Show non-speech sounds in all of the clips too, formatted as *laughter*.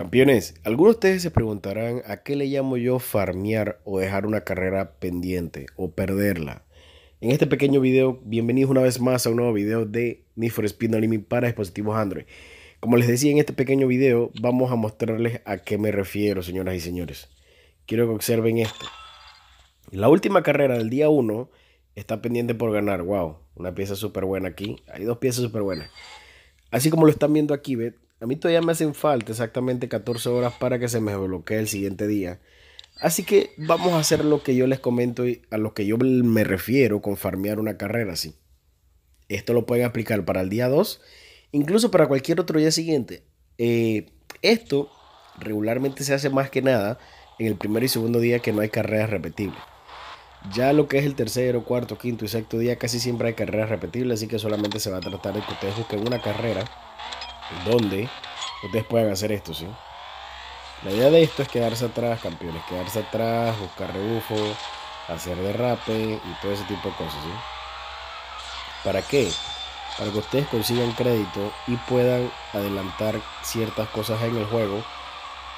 Campeones, algunos de ustedes se preguntarán a qué le llamo yo farmear o dejar una carrera pendiente o perderla. En este pequeño video, bienvenidos una vez más a un nuevo video de Need for Speed No para dispositivos Android. Como les decía en este pequeño video, vamos a mostrarles a qué me refiero, señoras y señores. Quiero que observen esto. La última carrera del día 1 está pendiente por ganar. Wow, una pieza súper buena aquí. Hay dos piezas súper buenas. Así como lo están viendo aquí, Bet. A mí todavía me hacen falta exactamente 14 horas para que se me bloquee el siguiente día. Así que vamos a hacer lo que yo les comento y a lo que yo me refiero con farmear una carrera así. Esto lo pueden aplicar para el día 2, incluso para cualquier otro día siguiente. Eh, esto regularmente se hace más que nada en el primer y segundo día que no hay carreras repetibles. Ya lo que es el tercero, cuarto, quinto y sexto día casi siempre hay carreras repetibles, así que solamente se va a tratar de que ustedes busquen una carrera donde ustedes puedan hacer esto, ¿sí? La idea de esto es quedarse atrás, campeones, quedarse atrás, buscar rebufo, hacer derrape y todo ese tipo de cosas, ¿Para qué? Para que ustedes consigan crédito y puedan adelantar ciertas cosas en el juego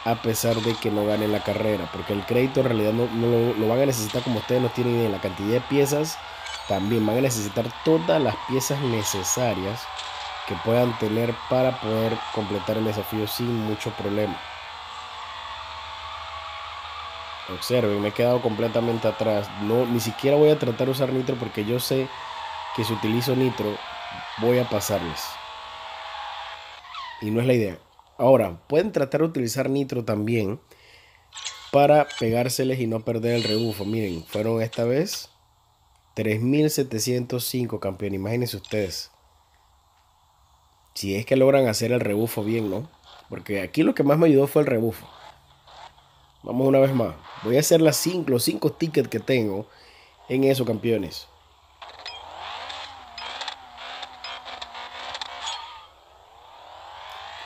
a pesar de que no ganen la carrera, porque el crédito en realidad no, lo, van a necesitar como ustedes no tienen idea, la cantidad de piezas también van a necesitar todas las piezas necesarias puedan tener para poder completar el desafío sin mucho problema. Observen, me he quedado completamente atrás. No, ni siquiera voy a tratar de usar nitro porque yo sé que si utilizo nitro voy a pasarles. Y no es la idea. Ahora, pueden tratar de utilizar nitro también para pegárseles y no perder el rebufo. Miren, fueron esta vez 3.705 campeón. Imagínense ustedes. Si es que logran hacer el rebufo bien, ¿no? Porque aquí lo que más me ayudó fue el rebufo. Vamos una vez más. Voy a hacer las cinco, los cinco tickets que tengo en eso, campeones.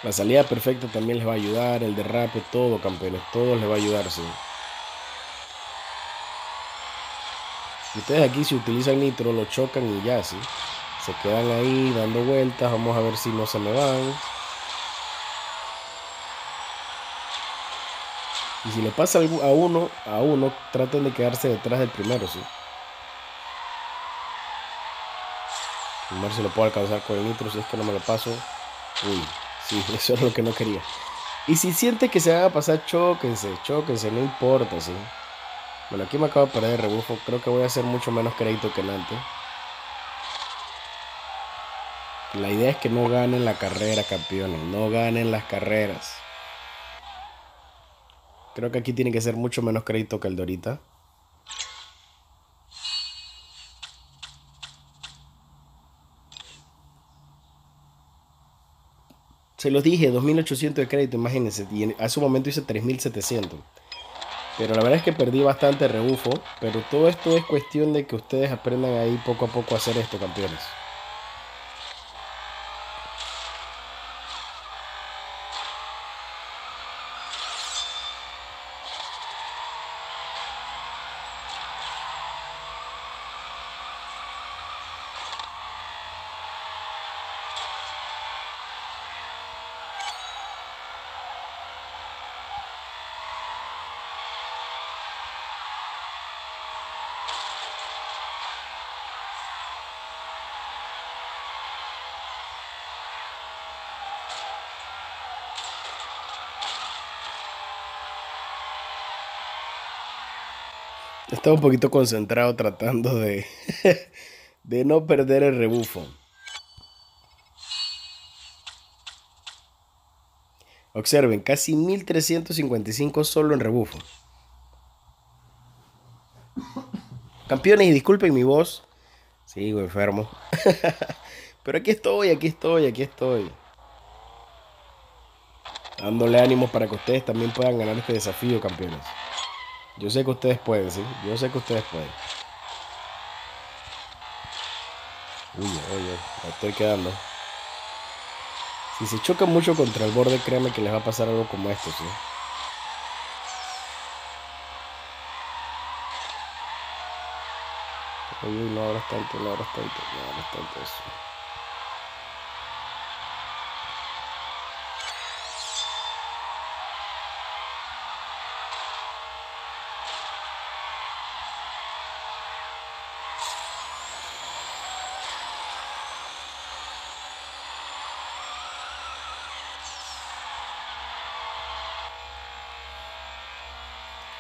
La salida perfecta también les va a ayudar, el derrape, todo, campeones, todo les va a ayudar, sí. Ustedes aquí si utilizan nitro, lo chocan y ya, sí. Se quedan ahí dando vueltas. Vamos a ver si no se me van. Y si le pasa a uno, a uno, traten de quedarse detrás del primero, sí. A ver si lo puedo alcanzar con el nitro, si es que no me lo paso. Uy, sí, *laughs* eso es lo que no quería. Y si siente que se haga pasar, choquense choquense no importa, sí. Bueno, aquí me acabo de perder el rebufo, creo que voy a hacer mucho menos crédito que antes. La idea es que no ganen la carrera, campeones. No ganen las carreras. Creo que aquí tiene que ser mucho menos crédito que el de ahorita. Se los dije, 2.800 de crédito, imagínense. Y en, su momento hice 3.700. Pero la verdad es que perdí bastante rebufo. Pero todo esto es cuestión de que ustedes aprendan ahí poco a poco a hacer esto, campeones. Estaba un poquito concentrado tratando de, *laughs* de no perder el rebufo. Observen, casi 1355 solo en rebufo. Campeones, disculpen mi voz. Sigo enfermo. *laughs* Pero aquí estoy, aquí estoy, aquí estoy. Dándole ánimos para que ustedes también puedan ganar este desafío, campeones. Yo sé que ustedes pueden, ¿sí? Yo sé que ustedes pueden. Uy, oye, la estoy quedando. Si se choca mucho contra el borde, créanme que les va a pasar algo como esto, ¿sí? Uy, no abras tanto, no abras tanto, no abras tanto eso.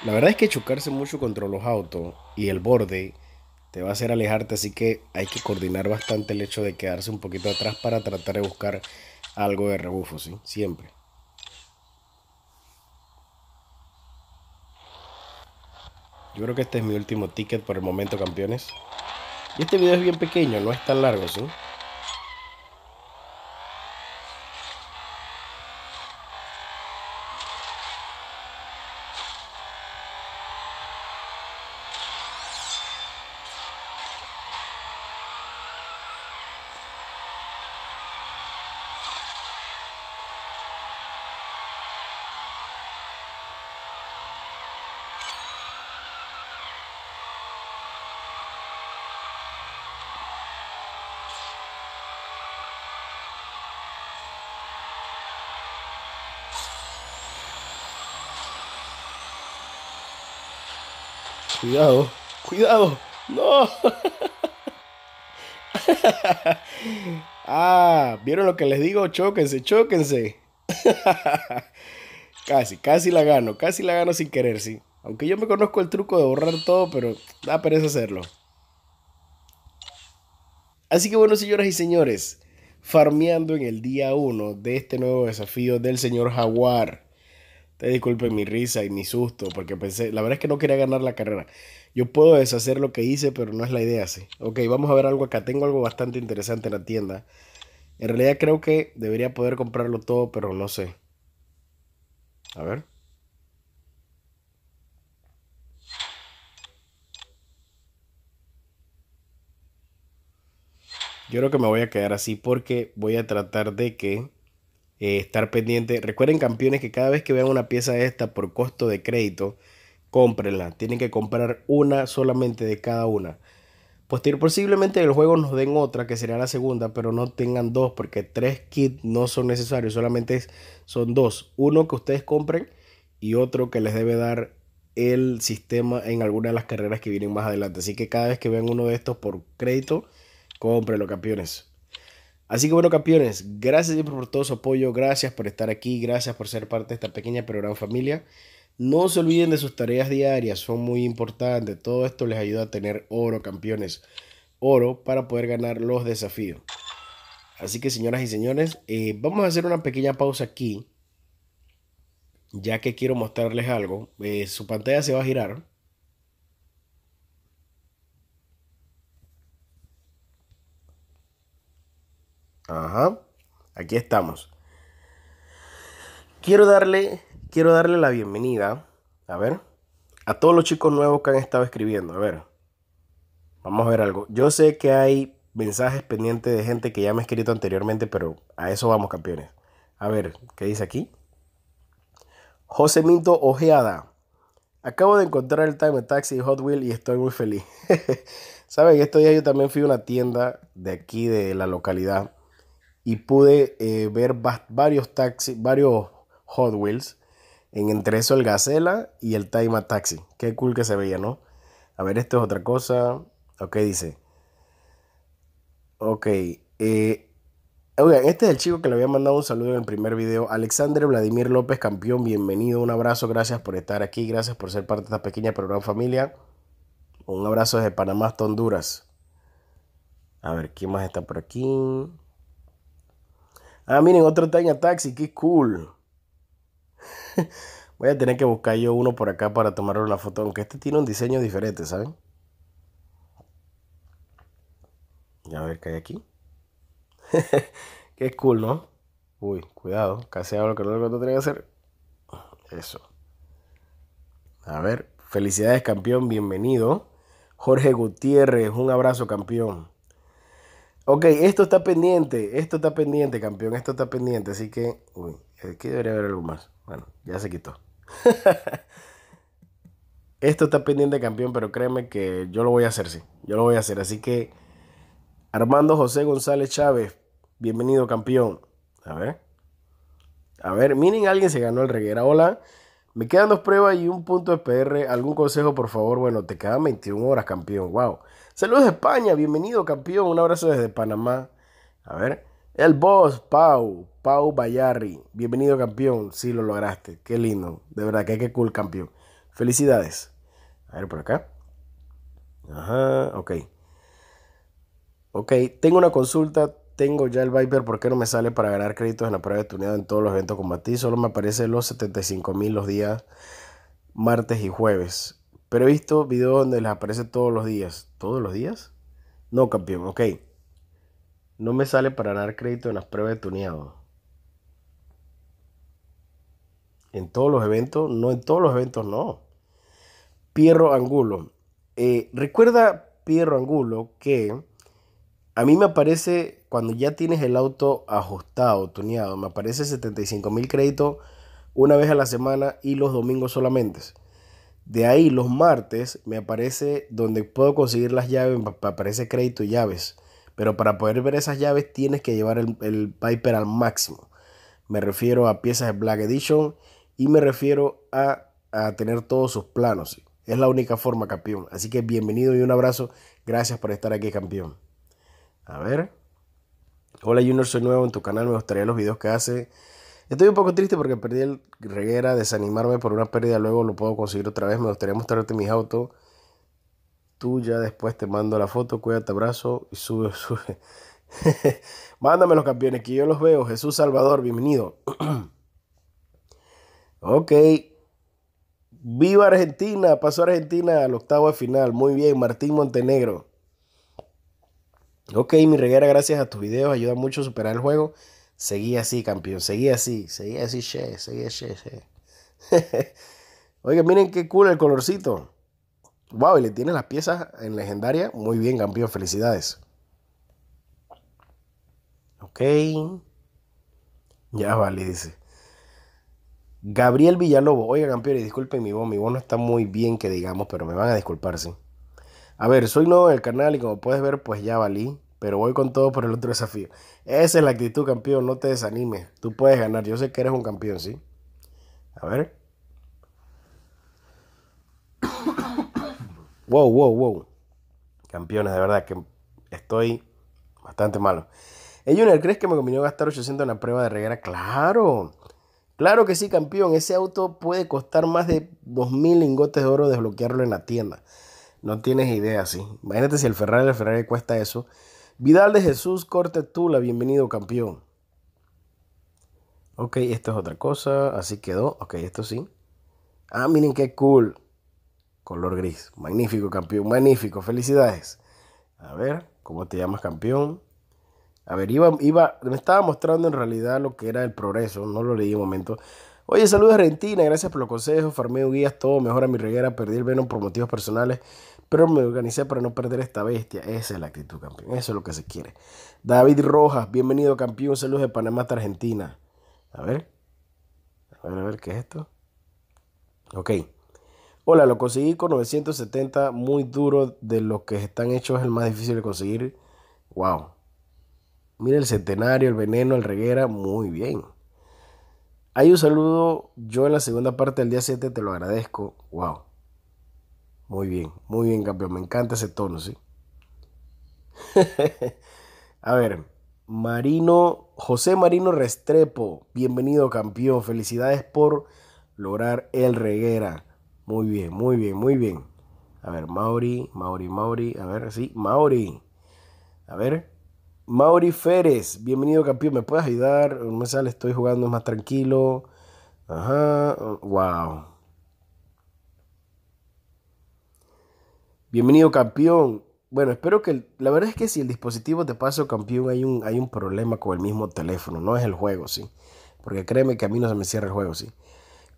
La verdad es que chocarse mucho contra los autos y el borde te va a hacer alejarte, así que hay que coordinar bastante el hecho de quedarse un poquito atrás para tratar de buscar algo de rebufo, ¿sí? Siempre. Yo creo que este es mi último ticket por el momento, campeones. Y este video es bien pequeño, no es tan largo, ¿sí? Cuidado, cuidado. No. *laughs* ah, ¿vieron lo que les digo? Chóquense, chóquense. *laughs* casi, casi la gano, casi la gano sin querer, sí. Aunque yo me conozco el truco de borrar todo, pero da pereza hacerlo. Así que bueno, señoras y señores, farmeando en el día 1 de este nuevo desafío del señor Jaguar. Te disculpen mi risa y mi susto, porque pensé, la verdad es que no quería ganar la carrera. Yo puedo deshacer lo que hice, pero no es la idea así. Ok, vamos a ver algo acá. Tengo algo bastante interesante en la tienda. En realidad creo que debería poder comprarlo todo, pero no sé. A ver. Yo creo que me voy a quedar así porque voy a tratar de que eh, estar pendiente. Recuerden, campeones, que cada vez que vean una pieza esta por costo de crédito, cómprenla. Tienen que comprar una solamente de cada una. Posterior, posiblemente el juego nos den otra, que será la segunda, pero no tengan dos, porque tres kits no son necesarios, solamente son dos. Uno que ustedes compren y otro que les debe dar el sistema en alguna de las carreras que vienen más adelante. Así que cada vez que vean uno de estos por crédito, cómprenlo, campeones. Así que bueno, campeones, gracias siempre por todo su apoyo, gracias por estar aquí, gracias por ser parte de esta pequeña pero gran familia. No se olviden de sus tareas diarias, son muy importantes. Todo esto les ayuda a tener oro, campeones, oro para poder ganar los desafíos. Así que señoras y señores, eh, vamos a hacer una pequeña pausa aquí, ya que quiero mostrarles algo. Eh, su pantalla se va a girar. Ajá. Aquí estamos. Quiero darle, quiero darle la bienvenida, a ver, a todos los chicos nuevos que han estado escribiendo. A ver, vamos a ver algo. Yo sé que hay mensajes pendientes de gente que ya me ha escrito anteriormente, pero a eso vamos, campeones. A ver, ¿qué dice aquí? José Minto Ojeada. Acabo de encontrar el Time Taxi Hot Wheel y estoy muy feliz. *laughs* Saben, estos días yo también fui a una tienda de aquí de la localidad y pude eh, ver varios taxis, varios Hot Wheels, en entre eso el Gacela y el Taima Taxi. Qué cool que se veía, ¿no? A ver, esto es otra cosa. Ok, dice. Ok. Eh, oigan, este es el chico que le había mandado un saludo en el primer video. Alexander Vladimir López, campeón, bienvenido. Un abrazo, gracias por estar aquí. Gracias por ser parte de esta pequeña pero gran familia. Un abrazo desde Panamá hasta Honduras. A ver, ¿quién más está por aquí? Ah, miren, otro Tiny Taxi, qué cool. *laughs* Voy a tener que buscar yo uno por acá para tomar una foto, aunque este tiene un diseño diferente, ¿saben? Ya a ver qué hay aquí. *laughs* qué cool, ¿no? Uy, cuidado, casi hago lo que no lo tenía que hacer. Eso. A ver, felicidades campeón, bienvenido. Jorge Gutiérrez, un abrazo campeón. Ok, esto está pendiente, esto está pendiente, campeón, esto está pendiente, así que, uy, aquí debería haber algo más. Bueno, ya se quitó. *laughs* esto está pendiente, campeón, pero créeme que yo lo voy a hacer, sí, yo lo voy a hacer. Así que, Armando José González Chávez, bienvenido, campeón. A ver, a ver, miren, alguien se ganó el reguera, hola. Me quedan dos pruebas y un punto de PR. ¿Algún consejo, por favor? Bueno, te quedan 21 horas, campeón. ¡Wow! Saludos de España, bienvenido, campeón. Un abrazo desde Panamá. A ver. El boss, Pau, Pau Bayarri. Bienvenido, campeón. Sí, lo lograste. Qué lindo. De verdad, que qué cool, campeón. Felicidades. A ver por acá. Ajá, ok. Ok, tengo una consulta tengo ya el Viper, ¿por qué no me sale para ganar créditos en la prueba de tuneado en todos los eventos ti? Solo me aparece los 75 mil los días martes y jueves. Pero he visto videos donde les aparece todos los días. ¿Todos los días? No, campeón, ok. No me sale para ganar crédito en las pruebas de tuneado. En todos los eventos, no, en todos los eventos no. Pierro Angulo. Eh, recuerda, Pierro Angulo, que a mí me aparece, cuando ya tienes el auto ajustado, tuneado, me aparece 75 mil créditos una vez a la semana y los domingos solamente. De ahí los martes me aparece donde puedo conseguir las llaves, me aparece crédito y llaves. Pero para poder ver esas llaves tienes que llevar el, el al máximo. Me refiero a piezas de Black Edition y me refiero a, a tener todos sus planos. Es la única forma, campeón. Así que bienvenido y un abrazo. Gracias por estar aquí, campeón. A ver. Hola Junior, soy nuevo en tu canal, me gustaría los videos que hace. Estoy un poco triste porque perdí el reguera, desanimarme por una pérdida, luego lo puedo conseguir otra vez. Me gustaría mostrarte mis autos. Tú ya después te mando la foto, cuídate, abrazo y sube, *laughs* sube. Mándame los campeones que yo los veo. Jesús Salvador, bienvenido. *clears throat* ok. Viva Argentina, pasó Argentina al octavo de final. Muy bien, Martín Montenegro. Ok, mi reguera, gracias a tus videos, ayuda mucho a superar el juego. Seguí así, campeón, seguí así, seguí así, che, seguí, che, che. *laughs* Oiga, miren qué cool el colorcito. Wow, y le tiene las piezas en legendaria. Muy bien, campeón, felicidades. Ok. Ya vale, dice. Gabriel Villalobos. Oiga, campeón, disculpen mi voz. Mi voz no está muy bien que digamos, pero me van a disculpar, sí. A ver, soy nuevo en el canal y como puedes ver, pues ya valí, pero voy con todo por el otro desafío. Esa es la actitud, campeón, no te desanimes. Tú puedes ganar, yo sé que eres un campeón, ¿sí? A ver. *coughs* wow, wow, wow. Campeones, de verdad que estoy bastante malo. ¿El Junior, ¿crees que me convinió gastar 800 en la prueba de reguera? Claro. Claro que sí, campeón. Ese auto puede costar más de 2.000 lingotes de oro desbloquearlo en la tienda. No tienes idea, sí. Imagínate si el Ferrari, el Ferrari cuesta eso. Vidal de Jesús, corte tú bienvenido campeón. Ok, esto es otra cosa. Así quedó. Ok, esto sí. Ah, miren qué cool. Color gris. Magnífico, campeón. Magnífico. Felicidades. A ver, ¿cómo te llamas, campeón? A ver, iba, me estaba mostrando en realidad lo que era el progreso, no lo leí un momento. Oye, saludos Argentina, gracias por los consejos, farmeo guías, todo mejora mi reguera, perdí el Venom por motivos personales pero me organicé para no perder esta bestia. Esa es la actitud, campeón. Eso es lo que se quiere. David Rojas, bienvenido, campeón. Saludos de Panamá hasta Argentina. A ver. A ver, a ver, ¿qué es esto? Ok. Hola, lo conseguí con 970, muy duro de lo que están hechos, es el más difícil de conseguir. Wow. Mira el centenario, el veneno, el reguera, muy bien. Hay un saludo, yo en la segunda parte del día 7 te lo agradezco. Wow. Muy bien, muy bien, campeón. Me encanta ese tono, sí. *laughs* A ver, Marino, José Marino Restrepo, bienvenido, campeón. Felicidades por lograr el reguera. Muy bien, muy bien, muy bien. A ver, Mauri, Mauri, Mauri. A ver, sí, Mauri. A ver, Mauri Férez, bienvenido, campeón. ¿Me puedes ayudar? No me sale, estoy jugando más tranquilo. Ajá, uh, wow. Bienvenido campeón. Bueno, espero que la verdad es que si el dispositivo te pasa campeón hay un, hay un problema con el mismo teléfono, no es el juego, sí. Porque créeme que a mí no se me cierra el juego, sí.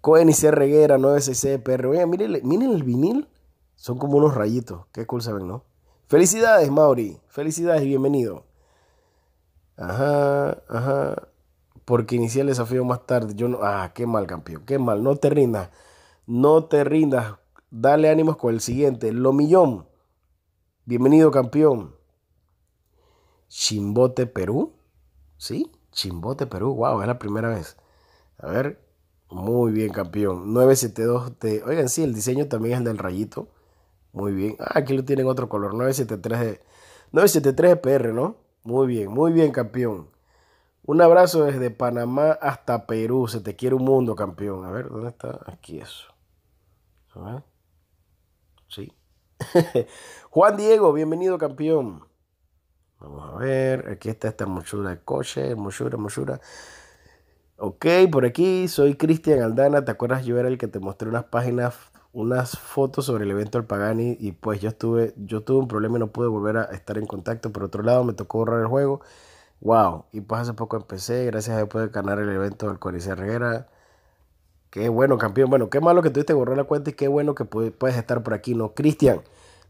Cohen y C. Reguera, 966 PR. Oye, miren, miren el vinil. Son como unos rayitos. Qué cool se ven, ¿no? Felicidades, Mauri. Felicidades y bienvenido. Ajá, ajá. Porque inicié el desafío más tarde. Yo no. Ah, qué mal, campeón. Qué mal. No te rindas. No te rindas. Dale ánimos con el siguiente. Lomillón, Bienvenido campeón. Chimbote Perú. ¿Sí? Chimbote Perú. Wow, es la primera vez. A ver. Muy bien campeón. 972. t Oigan, sí, el diseño también es del rayito. Muy bien. Ah, aquí lo tienen otro color. 973 de... 973 PR, ¿no? Muy bien, muy bien campeón. Un abrazo desde Panamá hasta Perú. Se te quiere un mundo, campeón. A ver, ¿dónde está? Aquí eso. A ver. ¿sí? *laughs* Juan Diego, bienvenido campeón. Vamos a ver, aquí está esta mochura de coche, mochura, mochura. Ok, por aquí soy Cristian Aldana. ¿Te acuerdas? Yo era el que te mostré unas páginas, unas fotos sobre el evento del Pagani. Y pues yo estuve, yo tuve un problema y no pude volver a estar en contacto. Por otro lado, me tocó borrar el juego. Wow. Y pues hace poco empecé. Gracias a Dios pude ganar el evento del Coliseo Reguera. Qué bueno, campeón. Bueno, qué malo que tuviste borrar la cuenta y qué bueno que puedes estar por aquí, ¿no? Cristian,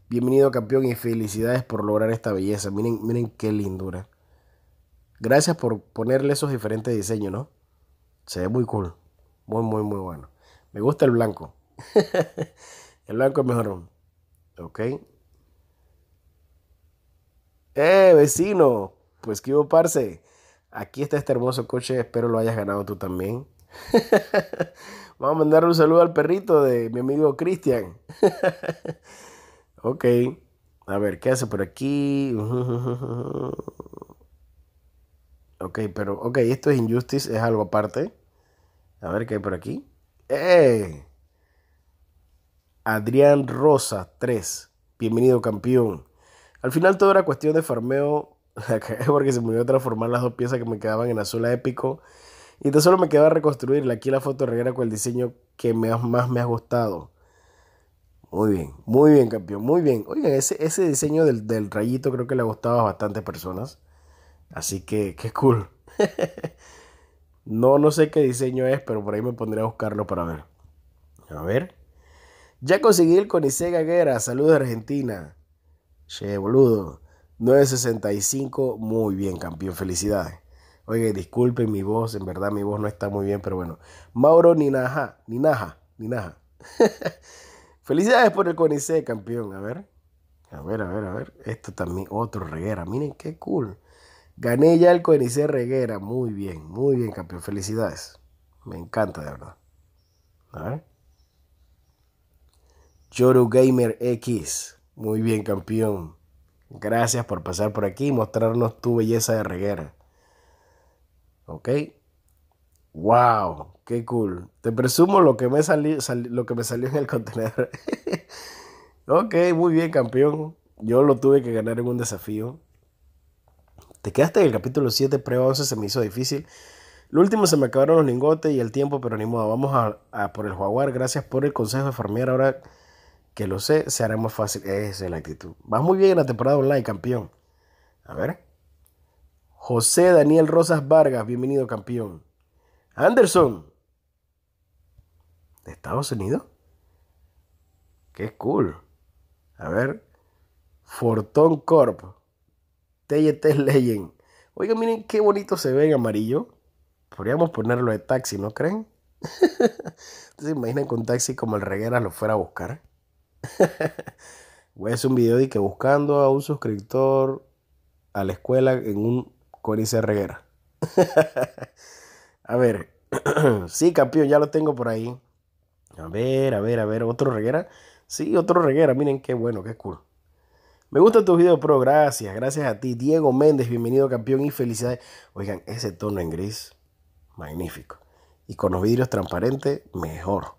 bienvenido, campeón, y felicidades por lograr esta belleza. Miren, miren qué lindura. Gracias por ponerle esos diferentes diseños, ¿no? Se ve muy cool. Muy, muy, muy bueno. Me gusta el blanco. *laughs* el blanco es mejor. Ok. ¡Eh, vecino! Pues ¿qué hubo, Aquí está este hermoso coche. Espero lo hayas ganado tú también. *laughs* Vamos a mandar un saludo al perrito de mi amigo Cristian. *laughs* ok. A ver, ¿qué hace por aquí? *laughs* ok, pero, ok, esto es Injustice, es algo aparte. A ver qué hay por aquí. ¡Eh! Adrián Rosa 3. Bienvenido, campeón. Al final todo era cuestión de farmeo. porque se me a transformar las dos piezas que me quedaban en azul épico y entonces solo me quedaba reconstruirla. Aquí la foto reguera con el diseño que más me ha gustado. Muy bien, muy bien, campeón, muy bien. Oigan, ese, ese diseño del, rayito creo que le ha gustado a bastantes personas. Así que, qué cool. *laughs* no, no sé qué diseño es, pero por ahí me pondré a buscarlo para ver. A ver. Ya conseguí el Conice Gaguera. Saludos, Argentina. Che, boludo. 965. Muy bien, campeón. Felicidades. Oye, disculpen mi voz, en verdad mi voz no está muy bien, pero bueno. Mauro Ninaja, Ninaja, Ninaja. *laughs* Felicidades por el Conicé, campeón. A ver, a ver, a ver, a ver. Esto también, otro reguera. Miren qué cool. Gané ya el Conicé reguera. Muy bien, muy bien, campeón. Felicidades. Me encanta, de verdad. A ver. Yoru Gamer X. Muy bien, campeón. Gracias por pasar por aquí y mostrarnos tu belleza de reguera. ¿Ok? ¡Wow! ¡Qué cool! Te presumo lo que me, lo que me salió en el *laughs* contenedor. ok, muy bien, campeón. Yo lo tuve que ganar en un desafío. Te quedaste en el capítulo 7, prueba 11, se me hizo difícil. Lo último se me acabaron los lingotes y el tiempo, pero ni modo, vamos a, a por el jaguar. Gracias por el consejo de farmear. Ahora que lo sé, se hará más fácil. Esa es la actitud. Vas muy bien en la temporada online, campeón. A ver. José Daniel Rosas Vargas, bienvenido campeón. Anderson, de Estados Unidos. Qué cool. A ver, Fortón Corp, TYT Legend. Oigan, miren qué bonito se ve en amarillo. Podríamos ponerlo de taxi, ¿no creen? *laughs* ¿Se imaginan con taxi como el Reguera lo fuera a buscar? *laughs* Voy a hacer un video de que buscando a un suscriptor a la escuela en un Reguera. *laughs* a ver, *clears throat* sí, campeón, ya lo tengo por ahí. A ver, a ver, a ver, otro Reguera. Sí, otro Reguera, miren qué bueno, qué cool. Me gustan tus videos, pro, gracias, gracias a ti. Diego Méndez, bienvenido campeón y felicidades. Oigan, ese tono en gris, magnífico. Y con los vidrios transparentes, mejor.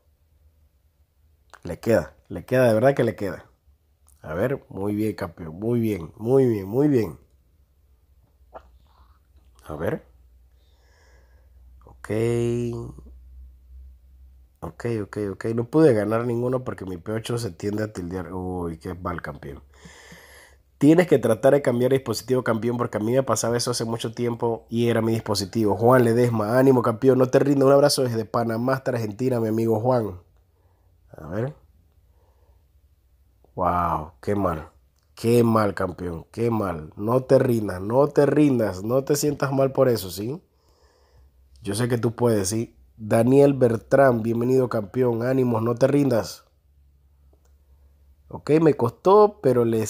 Le queda, le queda, de verdad que le queda. A ver, muy bien, campeón, muy bien, muy bien, muy bien. A ver. Ok. Ok, ok, ok. No pude ganar ninguno porque mi P8 se tiende a tildear. Uy, qué mal campeón. Tienes que tratar de cambiar dispositivo, campeón, porque a mí me pasaba eso hace mucho tiempo y era mi dispositivo. Juan Ledesma, ánimo, campeón, no te rindo Un abrazo desde Panamá hasta Argentina, mi amigo Juan. A ver. Wow, qué mal. Qué mal, campeón, qué mal. No te rindas, no te rindas, no te sientas mal por eso, ¿sí? Yo sé que tú puedes, ¿sí? Daniel Bertrán, bienvenido campeón, ánimos, no te rindas. Ok, me costó, pero le,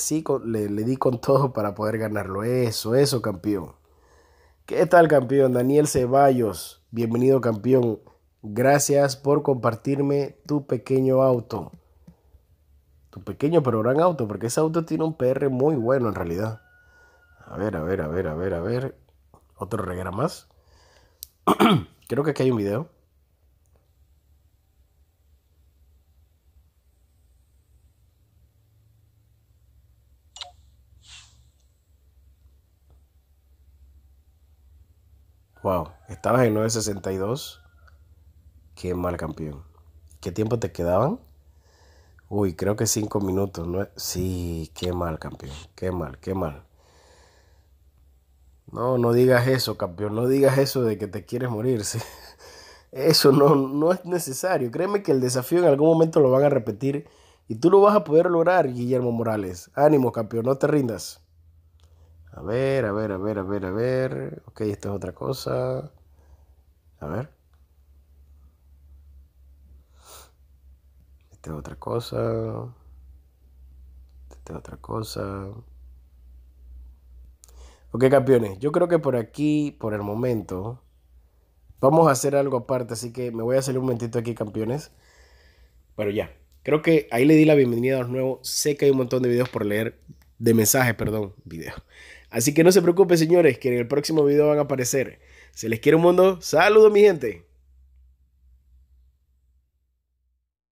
le di con todo *laughs* para poder ganarlo. Eso, eso, campeón. ¿Qué tal, campeón? Daniel Ceballos, bienvenido campeón. Gracias por compartirme tu pequeño auto. Tu pequeño pero gran auto, porque ese auto tiene un PR muy bueno en realidad. A ver, a ver, a ver, a ver, a ver. Otro regra más. *clears throat* Creo que aquí hay un video. Wow, estabas en 962. Qué mal campeón. ¿Qué tiempo te quedaban? Uy, creo que cinco minutos. ¿no? Sí, qué mal, campeón. Qué mal, qué mal. No, no digas eso, campeón. No digas eso de que te quieres morir. *laughs* Eso no, no es necesario. Créeme que el desafío en algún momento lo van a repetir y tú lo vas a poder lograr, Guillermo Morales. Ánimo, campeón. No te rindas. A ver, a ver, a ver, a ver, a ver. Ok, esto es otra cosa. A ver. Esta otra cosa. Esta otra cosa. Ok, campeones. Yo creo que por aquí, por el momento, vamos a hacer algo aparte. Así que me voy a salir un momentito aquí, campeones. Pero ya. Creo que ahí le di la bienvenida a los nuevos. Sé que hay un montón de videos por leer. De mensajes, perdón. Videos. Así que no se preocupen, señores, que en el próximo video van a aparecer. Se les quiere un mundo. Saludos, mi gente.